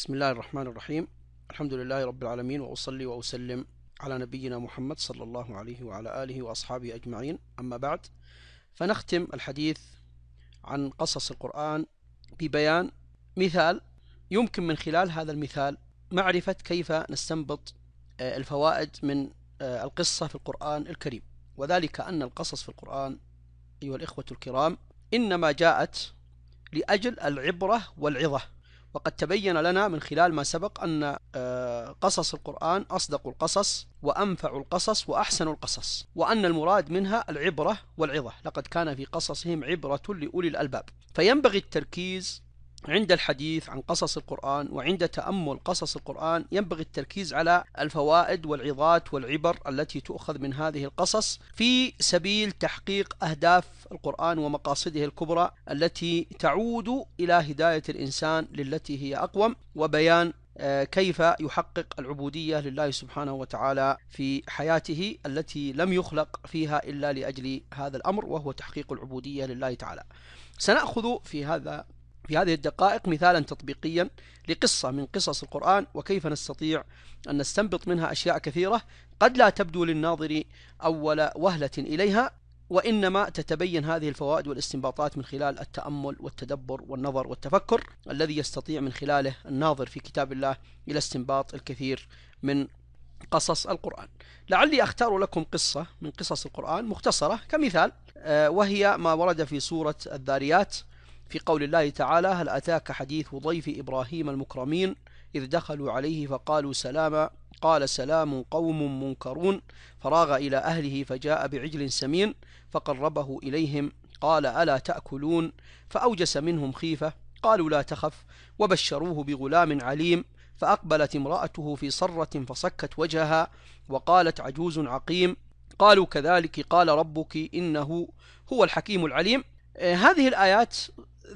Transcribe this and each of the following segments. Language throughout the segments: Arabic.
بسم الله الرحمن الرحيم الحمد لله رب العالمين وأصلي وأسلم على نبينا محمد صلى الله عليه وعلى آله وأصحابه أجمعين أما بعد فنختم الحديث عن قصص القرآن ببيان مثال يمكن من خلال هذا المثال معرفة كيف نستنبط الفوائد من القصة في القرآن الكريم وذلك أن القصص في القرآن أيها الإخوة الكرام إنما جاءت لأجل العبرة والعظة وقد تبين لنا من خلال ما سبق أن آه، قصص القرآن أصدق القصص وأنفع القصص وأحسن القصص وأن المراد منها العبرة والعظة لقد كان في قصصهم عبرة لأولي الألباب فينبغي التركيز عند الحديث عن قصص القرآن وعند تأمل قصص القرآن ينبغي التركيز على الفوائد والعظات والعبر التي تؤخذ من هذه القصص في سبيل تحقيق أهداف القرآن ومقاصده الكبرى التي تعود إلى هداية الإنسان للتي هي أقوم وبيان آه، كيف يحقق العبودية لله سبحانه وتعالى في حياته التي لم يخلق فيها إلا لأجل هذا الأمر وهو تحقيق العبودية لله تعالى سنأخذ في هذا في هذه الدقائق مثالا تطبيقيا لقصة من قصص القرآن وكيف نستطيع أن نستنبط منها أشياء كثيرة قد لا تبدو للناظر أول وهلة إليها وإنما تتبين هذه الفوائد والاستنباطات من خلال التأمل والتدبر والنظر والتفكر الذي يستطيع من خلاله الناظر في كتاب الله إلى استنباط الكثير من قصص القرآن لعلي أختار لكم قصة من قصص القرآن مختصرة كمثال آه، وهي ما ورد في سورة الذاريات في قول الله تعالى هل أتاك حديث ضيف إبراهيم المكرمين إذ دخلوا عليه فقالوا سلاما قال سلام قوم منكرون فراغ إلى أهله فجاء بعجل سمين فقربه إليهم قال ألا تأكلون فأوجس منهم خيفة قالوا لا تخف وبشروه بغلام عليم فأقبلت امرأته في صرة فصكت وجهها وقالت عجوز عقيم قالوا كذلك قال ربك إنه هو الحكيم العليم إيه، هذه الآيات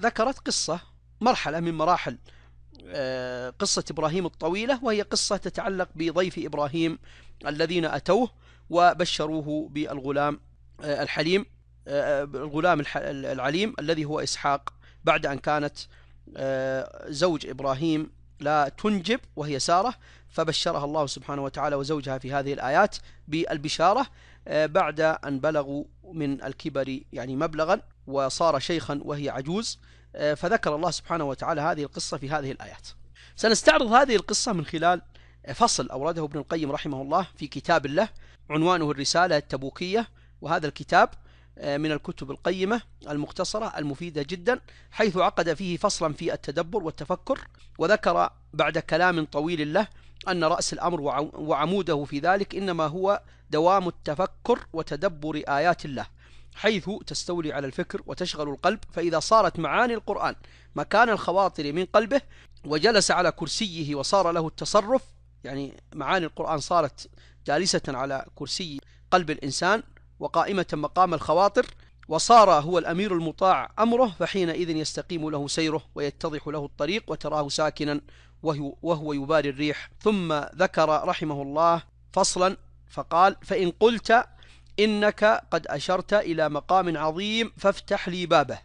ذكرت قصة مرحلة من مراحل آه، قصة إبراهيم الطويلة وهي قصة تتعلق بضيف إبراهيم الذين أتوه وبشروه بالغلام آه، الحليم آه، الغلام العليم الذي هو إسحاق بعد أن كانت زوج إبراهيم لا تنجب وهي سارة فبشرها الله سبحانه وتعالى وزوجها في هذه الآيات بالبشارة آه، بعد أن بلغوا من الكبر يعني مبلغا وصار شيخا وهي عجوز آه، فذكر الله سبحانه وتعالى هذه القصة في هذه الآيات سنستعرض هذه القصة من خلال آه، فصل أورده ابن القيم رحمه الله في كتاب له عنوانه الرسالة التبوكية وهذا الكتاب من الكتب القيمة المختصرة المفيدة جدا حيث عقد فيه فصلا في التدبر والتفكر وذكر بعد كلام طويل له أن رأس الأمر وعموده في ذلك إنما هو دوام التفكر وتدبر آيات الله حيث تستولي على الفكر وتشغل القلب فإذا صارت معاني القرآن مكان الخواطر من قلبه وجلس على كرسيه وصار له التصرف يعني معاني القرآن صارت جالسة على كرسي قلب الإنسان وقائمة مقام الخواطر وصار هو الأمير المطاع أمره فحينئذ يستقيم له سيره ويتضح له الطريق وتراه ساكنا وهو, وهو يباري الريح ثم ذكر رحمه الله فصلا فقال فإن قلت إنك قد أشرت إلى مقام عظيم فافتح لي بابه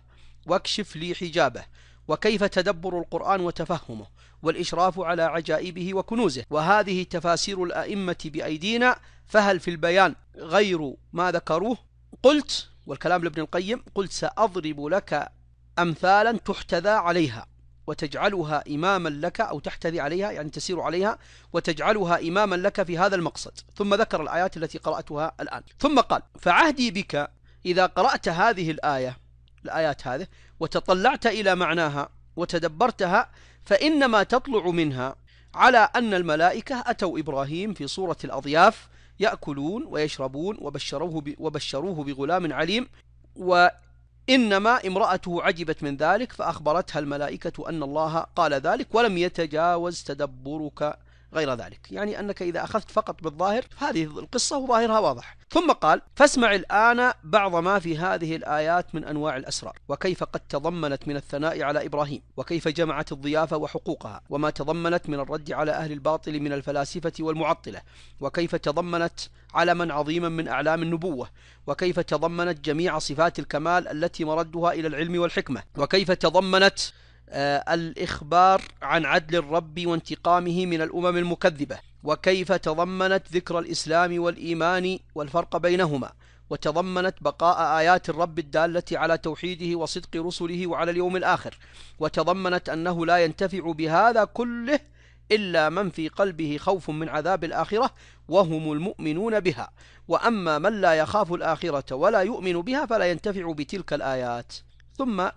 واكشف لي حجابه وكيف تدبر القرآن وتفهمه والإشراف على عجائبه وكنوزه وهذه تفاسير الأئمة بأيدينا فهل في البيان غير ما ذكروه قلت والكلام لابن القيم قلت سأضرب لك أمثالا تحتذى عليها وتجعلها إماما لك أو تحتذي عليها يعني تسير عليها وتجعلها إماما لك في هذا المقصد ثم ذكر الآيات التي قرأتها الآن ثم قال فعهدي بك إذا قرأت هذه الآية الآيات هذه وتطلعت إلى معناها وتدبرتها فإنما تطلع منها على أن الملائكة أتوا إبراهيم في صورة الأضياف يأكلون ويشربون وبشروه, وبشروه بغلام عليم وإنما امرأته عجبت من ذلك فأخبرتها الملائكة أن الله قال ذلك ولم يتجاوز تدبرك غير ذلك يعني أنك إذا أخذت فقط بالظاهر هذه القصة وظاهرها واضح ثم قال فاسمع الآن بعض ما في هذه الآيات من أنواع الأسرار وكيف قد تضمنت من الثناء على إبراهيم وكيف جمعت الضيافة وحقوقها وما تضمنت من الرد على أهل الباطل من الفلاسفة والمعطلة وكيف تضمنت علما عظيما من أعلام النبوة وكيف تضمنت جميع صفات الكمال التي مردها إلى العلم والحكمة وكيف تضمنت آه، الإخبار عن عدل الرب وانتقامه من الأمم المكذبة وكيف تضمنت ذكر الإسلام والإيمان والفرق بينهما وتضمنت بقاء آيات الرب الدالة على توحيده وصدق رسله وعلى اليوم الآخر وتضمنت أنه لا ينتفع بهذا كله إلا من في قلبه خوف من عذاب الآخرة وهم المؤمنون بها وأما من لا يخاف الآخرة ولا يؤمن بها فلا ينتفع بتلك الآيات ثم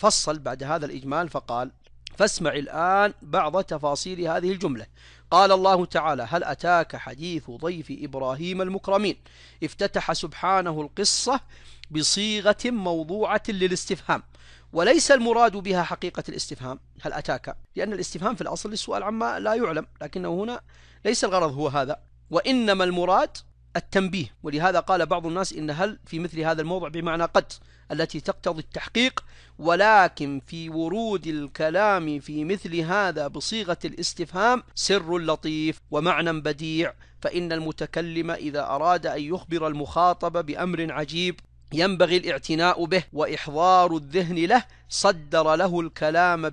فصل بعد هذا الإجمال فقال فاسمع الآن بعض تفاصيل هذه الجملة قال الله تعالى هل أتاك حديث ضيف إبراهيم المكرمين افتتح سبحانه القصة بصيغة موضوعة للاستفهام وليس المراد بها حقيقة الاستفهام هل أتاك لأن الاستفهام في الأصل للسؤال عما لا يعلم لكنه هنا ليس الغرض هو هذا وإنما المراد التنبيه ولهذا قال بعض الناس إن هل في مثل هذا الموضع بمعنى قد التي تقتضي التحقيق ولكن في ورود الكلام في مثل هذا بصيغة الاستفهام سر لطيف ومعنى بديع فإن المتكلم إذا أراد أن يخبر المخاطب بأمر عجيب ينبغي الاعتناء به وإحضار الذهن له صدر له الكلام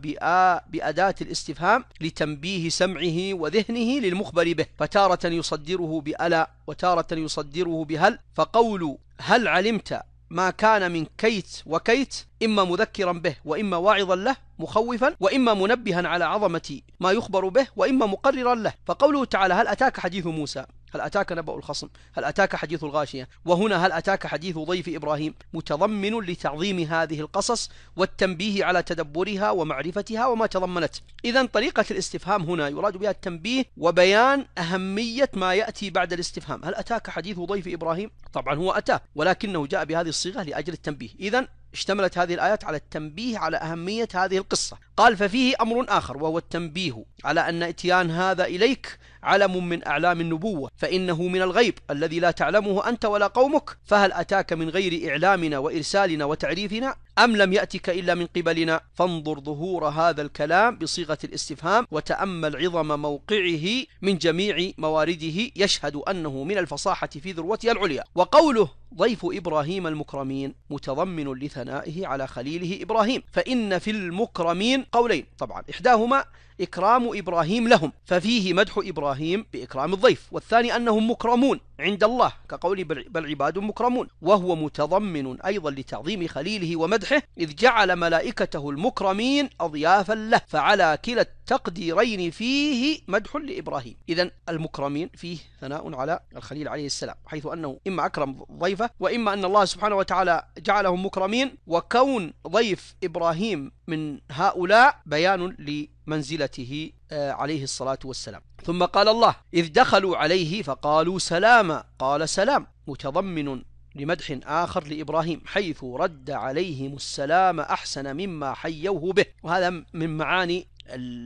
بأداة الاستفهام لتنبيه سمعه وذهنه للمخبر به فتارة يصدره بألا وتارة يصدره بهل فقول هل علمت ما كان من كيت وكيت إما مذكرا به وإما واعظا له مخوفا وإما منبها على عظمة ما يخبر به وإما مقررا له فقوله تعالى هل أتاك حديث موسى هل أتاك نبأ الخصم هل أتاك حديث الغاشية وهنا هل أتاك حديث ضيف إبراهيم متضمن لتعظيم هذه القصص والتنبيه على تدبرها ومعرفتها وما تضمنت إذا طريقة الاستفهام هنا يراد بها التنبيه وبيان أهمية ما يأتي بعد الاستفهام هل أتاك حديث ضيف إبراهيم طبعا هو أتاه ولكنه جاء بهذه الصيغة لأجل التنبيه إذا اشتملت هذه الآيات على التنبيه على أهمية هذه القصة قال ففيه أمر آخر وهو التنبيه على أن اتيان هذا إليك علم من أعلام النبوة فإنه من الغيب الذي لا تعلمه أنت ولا قومك فهل أتاك من غير إعلامنا وإرسالنا وتعريفنا أم لم يأتك إلا من قبلنا فانظر ظهور هذا الكلام بصيغة الاستفهام وتأمل عظم موقعه من جميع موارده يشهد أنه من الفصاحة في ذروتها العليا وقوله ضيف إبراهيم المكرمين متضمن لثنائه على خليله إبراهيم فإن في المكرمين قولين طبعا إحداهما إكرام إبراهيم لهم ففيه مدح إبراهيم بإكرام الضيف والثاني أنهم مكرمون عند الله كقول بل عباد مكرمون وهو متضمن أيضا لتعظيم خليله ومدحه إذ جعل ملائكته المكرمين أضيافا له فعلى كلا تقديرين فيه مدح لإبراهيم إذا المكرمين فيه ثناء على الخليل عليه السلام حيث أنه إما أكرم ضيفه وإما أن الله سبحانه وتعالى جعلهم مكرمين وكون ضيف إبراهيم من هؤلاء بيان لمنزلته آه، عليه الصلاة والسلام ثم قال الله إذ دخلوا عليه فقالوا سلاما قال سلام متضمن لمدح آخر لإبراهيم حيث رد عليهم السلام أحسن مما حيوه به وهذا من معاني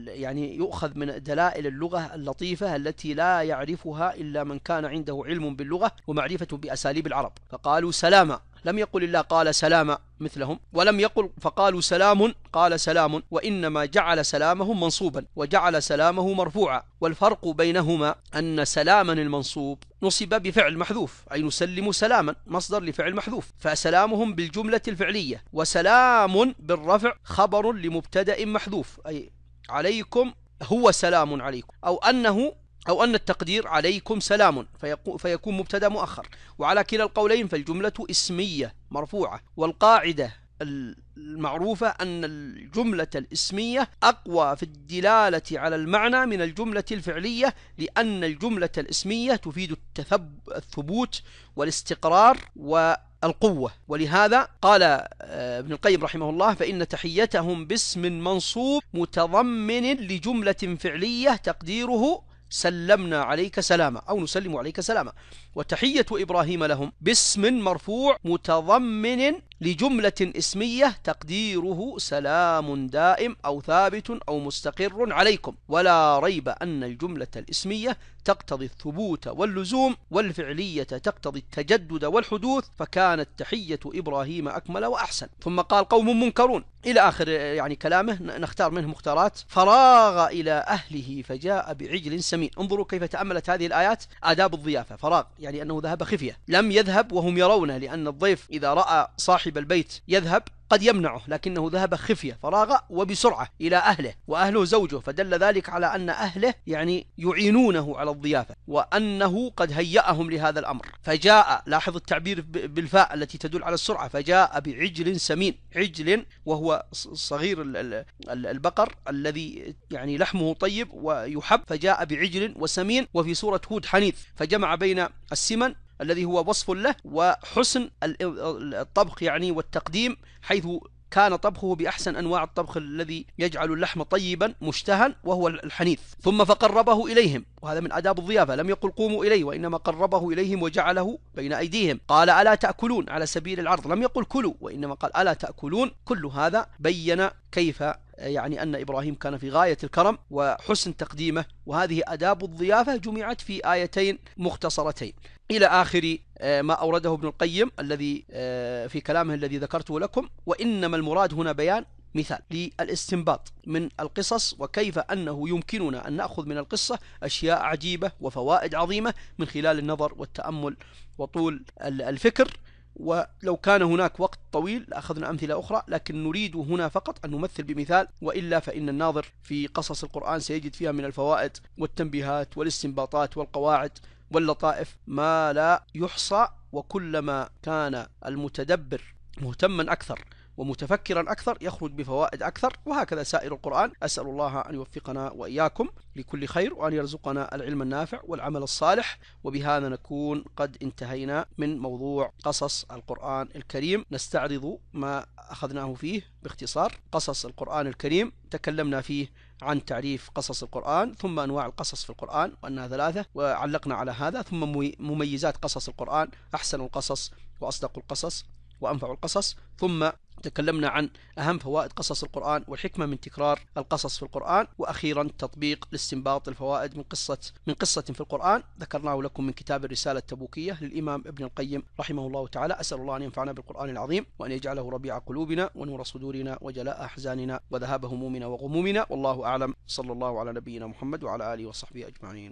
يعني يؤخذ من دلائل اللغة اللطيفة التي لا يعرفها إلا من كان عنده علم باللغة ومعرفة بأساليب العرب فقالوا سلاما لم يقل الله قال سلاما مثلهم ولم يقل فقالوا سلام قال سلام وإنما جعل سلامه منصوبا وجعل سلامه مرفوعا والفرق بينهما أن سلاما المنصوب نصب بفعل محذوف أي نسلم سلاما مصدر لفعل محذوف فسلامهم بالجملة الفعلية وسلام بالرفع خبر لمبتدأ محذوف أي عليكم هو سلام عليكم أو أنه أو أن التقدير عليكم سلام فيكون مبتدا مؤخر وعلى كلا القولين فالجملة اسمية مرفوعة والقاعدة المعروفة أن الجملة الاسمية أقوى في الدلالة على المعنى من الجملة الفعلية لأن الجملة الاسمية تفيد الثبوت والاستقرار و القوة ولهذا قال آه، ابن القيم رحمه الله فإن تحيتهم باسم منصوب متضمن لجملة فعلية تقديره سلمنا عليك سلاما أو نسلم عليك سلاما وتحية إبراهيم لهم باسم مرفوع متضمن لجملة اسمية تقديره سلام دائم أو ثابت أو مستقر عليكم ولا ريب أن الجملة الاسمية تقتضي الثبوت واللزوم والفعلية تقتضي التجدد والحدوث فكانت تحية إبراهيم أكمل وأحسن ثم قال قوم منكرون إلى آخر يعني كلامه نختار منه مختارات فراغ إلى أهله فجاء بعجل سمين انظروا كيف تأملت هذه الآيات آداب الضيافة فراغ يعني أنه ذهب خفية لم يذهب وهم يرونه لأن الضيف إذا رأى صاحب البيت يذهب قد يمنعه لكنه ذهب خفية فراغ وبسرعة إلى أهله وأهله زوجه فدل ذلك على أن أهله يعني يعينونه على الضيافة وأنه قد هيأهم لهذا الأمر فجاء لاحظ التعبير بالفاء التي تدل على السرعة فجاء بعجل سمين عجل وهو صغير البقر الذي يعني لحمه طيب ويحب فجاء بعجل وسمين وفي سورة هود حنيث فجمع بين السمن الذي هو وصف له وحسن الطبخ يعني والتقديم حيث كان طبخه بأحسن أنواع الطبخ الذي يجعل اللحم طيبا مشتهى وهو الحنيث ثم فقربه إليهم وهذا من أداب الضيافة لم يقل قوموا إليه وإنما قربه إليهم وجعله بين أيديهم قال ألا تأكلون على سبيل العرض لم يقل كلوا وإنما قال ألا تأكلون كل هذا بين كيف يعني أن إبراهيم كان في غاية الكرم وحسن تقديمه وهذه أداب الضيافة جمعت في آيتين مختصرتين إلى آخر آه، ما أورده ابن القيم الذي آه، في كلامه الذي ذكرته لكم وإنما المراد هنا بيان مثال للاستنباط من القصص وكيف أنه يمكننا أن نأخذ من القصة أشياء عجيبة وفوائد عظيمة من خلال النظر والتأمل وطول الفكر ولو كان هناك وقت طويل لأخذنا أمثلة أخرى لكن نريد هنا فقط أن نمثل بمثال وإلا فإن الناظر في قصص القرآن سيجد فيها من الفوائد والتنبيهات والاستنباطات والقواعد واللطائف ما لا يحصى وكلما كان المتدبر مهتما أكثر ومتفكرا أكثر يخرج بفوائد أكثر وهكذا سائر القرآن أسأل الله أن يوفقنا وإياكم لكل خير وأن يرزقنا العلم النافع والعمل الصالح وبهذا نكون قد انتهينا من موضوع قصص القرآن الكريم نستعرض ما أخذناه فيه باختصار قصص القرآن الكريم تكلمنا فيه عن تعريف قصص القرآن ثم أنواع القصص في القرآن وأنها ثلاثة وعلقنا على هذا ثم مميزات قصص القرآن أحسن القصص وأصدق القصص وأنفع القصص ثم تكلمنا عن أهم فوائد قصص القرآن والحكمة من تكرار القصص في القرآن وأخيرا تطبيق لاستنباط الفوائد من قصة من قصة في القرآن ذكرناه لكم من كتاب الرسالة التبوكية للإمام ابن القيم رحمه الله تعالى أسأل الله أن ينفعنا بالقرآن العظيم وأن يجعله ربيع قلوبنا ونور صدورنا وجلاء أحزاننا وذهاب همومنا وغمومنا والله أعلم صلى الله على نبينا محمد وعلى آله وصحبه أجمعين